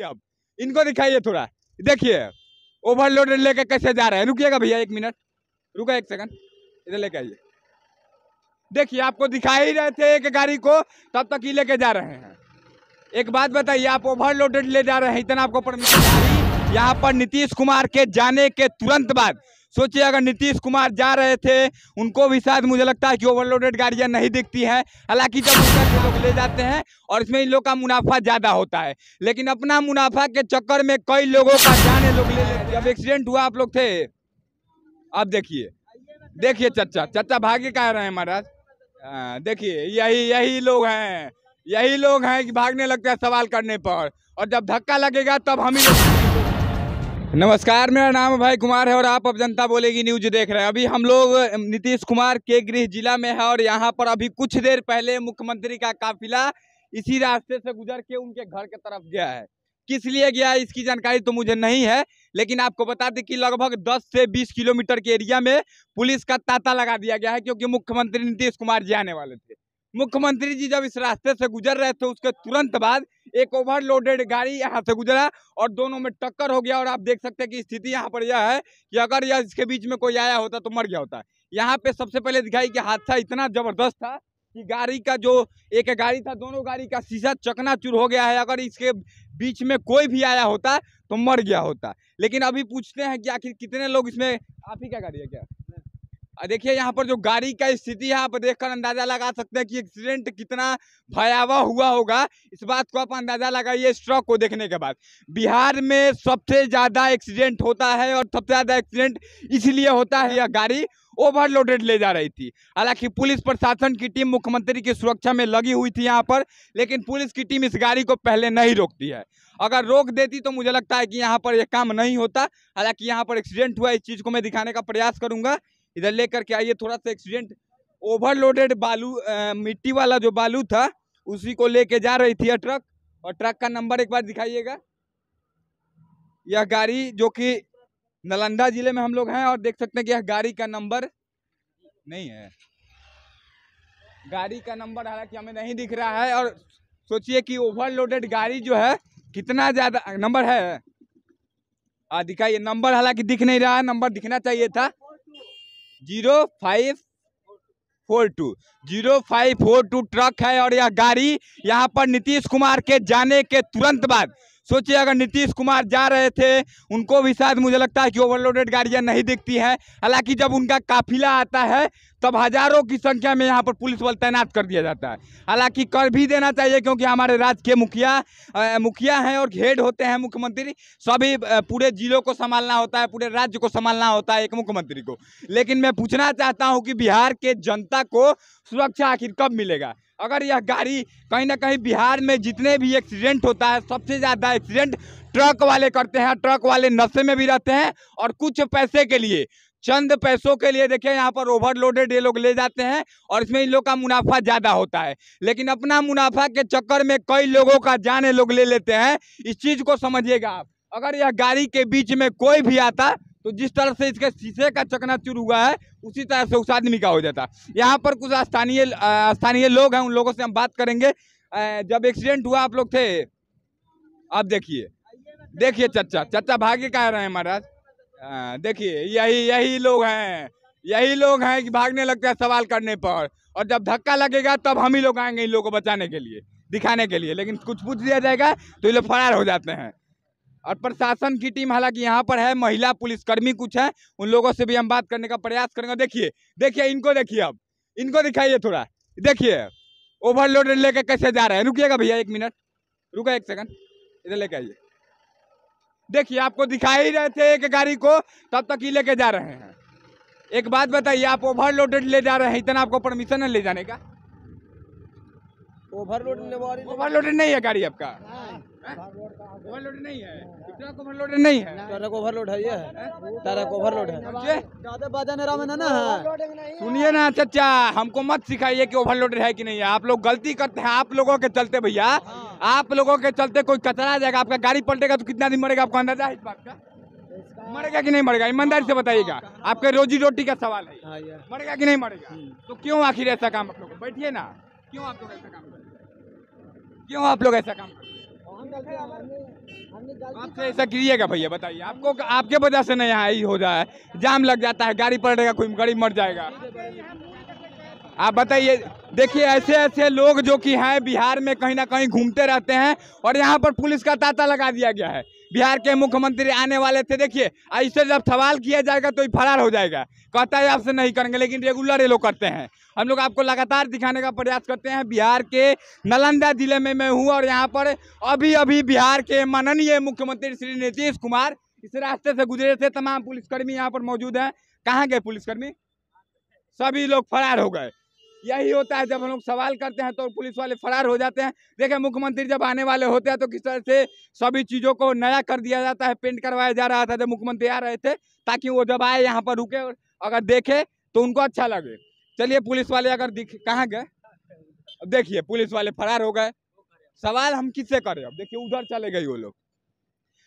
देखिए अब इनको दिखाइए थोड़ा देखिए ओवरलोड लेके कैसे जा रहे हैं रुकिएगा भैया एक मिनट रुका एक सेकंड इधर लेके आइए देखिए आपको दिखा ही रहे थे एक गाड़ी को तब तक ही लेके जा रहे हैं एक बात बताइए आप ओवरलोडेड ले जा रहे हैं इतना आपको परमिशन यहाँ पर नीतीश कुमार के जाने के तुरंत बाद सोचिए अगर नीतीश कुमार जा रहे थे उनको भी शायद मुझे लगता है कि ओवरलोडेड गाड़ियाँ नहीं दिखती हैं हालांकि जब ये लोग ले जाते हैं और इसमें इन लोग का मुनाफा ज़्यादा होता है लेकिन अपना मुनाफा के चक्कर में कई लोगों का जाने लोग ले लेते जब एक्सीडेंट हुआ आप लोग थे अब देखिए देखिए चचा चचा भागे कह रहे हैं महाराज हाँ, देखिए यही यही लोग हैं यही लोग हैं कि भागने लगते हैं सवाल करने पर और जब धक्का लगेगा तब हम ही नमस्कार मेरा नाम भाई कुमार है और आप अब जनता बोलेगी न्यूज देख रहे हैं अभी हम लोग नीतीश कुमार के गृह जिला में है और यहाँ पर अभी कुछ देर पहले मुख्यमंत्री का काफिला इसी रास्ते से गुजर के उनके घर के तरफ गया है किस लिए गया है इसकी जानकारी तो मुझे नहीं है लेकिन आपको बता दें कि लगभग 10 से 20 किलोमीटर के एरिया में पुलिस का तांता लगा दिया गया है क्योंकि मुख्यमंत्री नीतीश कुमार जी आने वाले थे मुख्यमंत्री जी जब इस रास्ते से गुजर रहे थे उसके तुरंत बाद एक ओवरलोडेड गाड़ी यहाँ से गुजरा और दोनों में टक्कर हो गया और आप देख सकते हैं कि स्थिति यहाँ पर यह है कि अगर यह इसके बीच में कोई आया होता तो मर गया होता यहाँ पे सबसे पहले दिखाई कि हादसा इतना जबरदस्त था कि गाड़ी का जो एक गाड़ी था दोनों गाड़ी का शीशा चकनाचूर हो गया है अगर इसके बीच में कोई भी आया होता तो मर गया होता लेकिन अभी पूछते हैं कि आखिर कितने लोग इसमें आप ही क्या गाड़ी है क्या देखिए यहाँ पर जो गाड़ी का स्थिति है आप देखकर अंदाजा लगा सकते हैं कि एक्सीडेंट कितना भयावह हुआ होगा इस बात को आप अंदाजा लगाइए इस ट्रक को देखने के बाद बिहार में सबसे ज़्यादा एक्सीडेंट होता है और सबसे ज़्यादा एक्सीडेंट इसलिए होता है यह गाड़ी ओवरलोडेड ले जा रही थी हालांकि पुलिस प्रशासन की टीम मुख्यमंत्री की सुरक्षा में लगी हुई थी यहाँ पर लेकिन पुलिस की टीम इस गाड़ी को पहले नहीं रोकती है अगर रोक देती तो मुझे लगता है कि यहाँ पर यह काम नहीं होता हालांकि यहाँ पर एक्सीडेंट हुआ इस चीज़ को मैं दिखाने का प्रयास करूँगा इधर लेकर के आइए थोड़ा सा एक्सीडेंट ओवरलोडेड बालू आ, मिट्टी वाला जो बालू था उसी को लेके जा रही थी यह ट्रक और ट्रक का नंबर एक बार दिखाइएगा यह गाड़ी जो कि नालंदा जिले में हम लोग हैं और देख सकते हैं कि यह गाड़ी का नंबर नहीं है गाड़ी का नंबर हालांकि हमें नहीं दिख रहा है और सोचिए कि ओवरलोडेड गाड़ी जो है कितना ज़्यादा नंबर है आ दिखाइए नंबर हालांकि दिख नहीं रहा है नंबर दिखना चाहिए था zero five four two zero five four two truck है और यह गाड़ी यहाँ पर नीतीश कुमार के जाने के तुरंत बाद सोचिए अगर नीतीश कुमार जा रहे थे उनको भी शायद मुझे लगता है कि ओवरलोडेड गाड़ियाँ नहीं दिखती हैं हालांकि जब उनका काफिला आता है तब हजारों की संख्या में यहाँ पर पुलिस बल तैनात कर दिया जाता है हालांकि कर भी देना चाहिए क्योंकि हमारे राज्य के मुखिया मुखिया हैं और हेड होते हैं मुख्यमंत्री सभी पूरे जिलों को संभालना होता है पूरे राज्य को संभालना होता है एक मुख्यमंत्री को लेकिन मैं पूछना चाहता हूँ कि बिहार के जनता को सुरक्षा आखिर कब मिलेगा अगर यह गाड़ी कहीं ना कहीं बिहार में जितने भी एक्सीडेंट होता है सबसे ज़्यादा एक्सीडेंट ट्रक वाले करते हैं ट्रक वाले नशे में भी रहते हैं और कुछ पैसे के लिए चंद पैसों के लिए देखिए यहाँ पर ओवरलोडेड ये लोग ले जाते हैं और इसमें इन लोग का मुनाफा ज़्यादा होता है लेकिन अपना मुनाफा के चक्कर में कई लोगों का जान लोग ले लेते हैं इस चीज़ को समझिएगा आप अगर यह गाड़ी के बीच में कोई भी आता तो जिस तरह से इसके शीशे का चकनाचूर हुआ है उसी तरह से उस आदमी का हो जाता है यहाँ पर कुछ स्थानीय स्थानीय लोग हैं उन लोगों से हम बात करेंगे जब एक्सीडेंट हुआ आप लोग थे आप देखिए देखिए चचा चचा भागे कह रहे हैं महाराज देखिए यही यही लोग हैं यही लोग हैं कि भागने लगते हैं सवाल करने पर और जब धक्का लगेगा तब हम ही लोग आएंगे इन लोगों को बचाने के लिए दिखाने के लिए लेकिन कुछ पूछ दिया जाएगा तो ये लोग फरार हो जाते हैं और प्रशासन की टीम हालांकि यहाँ पर है महिला पुलिसकर्मी कुछ है उन लोगों से भी हम बात करने का प्रयास करेंगे देखिए देखिए इनको देखिए अब इनको दिखाइए थोड़ा देखिए ओवरलोड लेके कैसे जा रहे हैं रुकिएगा भैया एक मिनट रुका एक सेकंड इधर लेके आइए देखिए आपको दिखा ही रहे थे एक गाड़ी को तब तक ही लेके जा रहे हैं एक बात बताइए आप ओवरलोडेड ले जा रहे हैं इतना आपको परमिशन है ले जाने का ओवरलोड ओवरलोडेड नहीं है गाड़ी आपका हाँ। ओवरलोड नहीं है ट्रक ओवरलोड नहीं है ट्रक ओवरलोड है ये ट्रक ओवरलोड है ज्यादा ना सुनिए ना चाचा हमको मत सिखाइए कि ओवरलोड है कि नहीं है आप लोग गलती करते हैं आप लोगों के चलते भैया हाँ। आप लोगों के चलते कोई कचरा आ जाएगा आपका गाड़ी पलटेगा तो कितना दिन मरेगा आपको अंदाजा इस बात का मरेगा कि नहीं मरेगा ईमानदारी से बताइएगा हाँ, आपके रोजी रोटी का सवाल है हाँ, मरेगा कि नहीं मरेगा हम्म। तो क्यों आखिर ऐसा काम आप लोग बैठिए ना क्यों आप लोग ऐसा काम क्यों आप लोग ऐसा काम आपसे ऐसा करिएगा भैया बताइए आपको आपके वजह से नहीं यहाँ हो जाए जाम लग जाता है गाड़ी पलटेगा कोई गाड़ी मर जाएगा आप बताइए देखिए ऐसे ऐसे लोग जो कि हैं बिहार में कहीं ना कहीं घूमते रहते हैं और यहाँ पर पुलिस का तांता लगा दिया गया है बिहार के मुख्यमंत्री आने वाले थे देखिए ऐसे जब सवाल किया जाएगा तो ये फरार हो जाएगा कहता है आपसे नहीं करेंगे लेकिन रेगुलर ये लोग करते हैं हम लोग आपको लगातार दिखाने का प्रयास करते हैं बिहार के नालंदा जिले में मैं हूँ और यहाँ पर अभी अभी बिहार के माननीय मुख्यमंत्री श्री नीतीश कुमार इस रास्ते से गुजरे थे तमाम पुलिसकर्मी यहाँ पर मौजूद हैं कहाँ गए पुलिसकर्मी सभी लोग फरार हो गए यही होता है जब हम लोग सवाल करते हैं तो पुलिस वाले फरार हो जाते हैं देखें मुख्यमंत्री जब आने वाले होते हैं तो किस तरह से सभी चीज़ों को नया कर दिया जाता है पेंट करवाया जा रहा था जब मुख्यमंत्री आ रहे थे ताकि वो जब आए यहाँ पर रुके और अगर देखे तो उनको अच्छा लगे चलिए पुलिस वाले अगर दिख कहाँ गए अब देखिए पुलिस वाले फरार हो गए सवाल हम किससे करें अब देखिए उधर चले गए वो लोग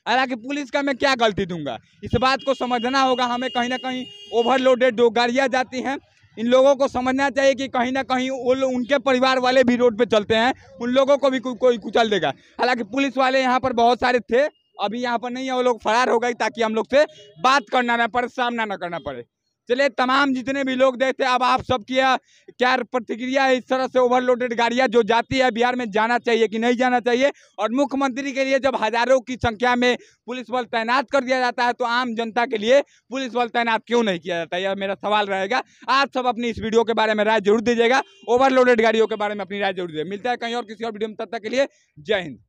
हालांकि पुलिस का मैं क्या गलती दूंगा इस बात को समझना होगा हमें कहीं ना कहीं ओवरलोडेड जो गाड़ियाँ जाती हैं इन लोगों को समझना चाहिए कि कहीं ना कहीं वो उनके परिवार वाले भी रोड पे चलते हैं उन लोगों को भी कोई कोई कुचल देगा हालांकि पुलिस वाले यहाँ पर बहुत सारे थे अभी यहाँ पर नहीं है वो लोग फरार हो गए ताकि हम लोग से बात करना ना पड़े सामना ना करना पड़े चलिए तमाम जितने भी लोग देखते हैं अब आप सबकी क्या प्रतिक्रिया है इस तरह से ओवरलोडेड गाड़ियां जो जाती है बिहार में जाना चाहिए कि नहीं जाना चाहिए और मुख्यमंत्री के लिए जब हजारों की संख्या में पुलिस बल तैनात कर दिया जाता है तो आम जनता के लिए पुलिस बल तैनात क्यों नहीं किया जाता यह मेरा सवाल रहेगा आप सब अपनी इस वीडियो के बारे में राय जरूर दीजिएगा ओवरलोडेड गाड़ियों के बारे में अपनी राय जरूर दीजिए मिलता है कहीं और किसी और वीडियो में तब तक के लिए जय हिंद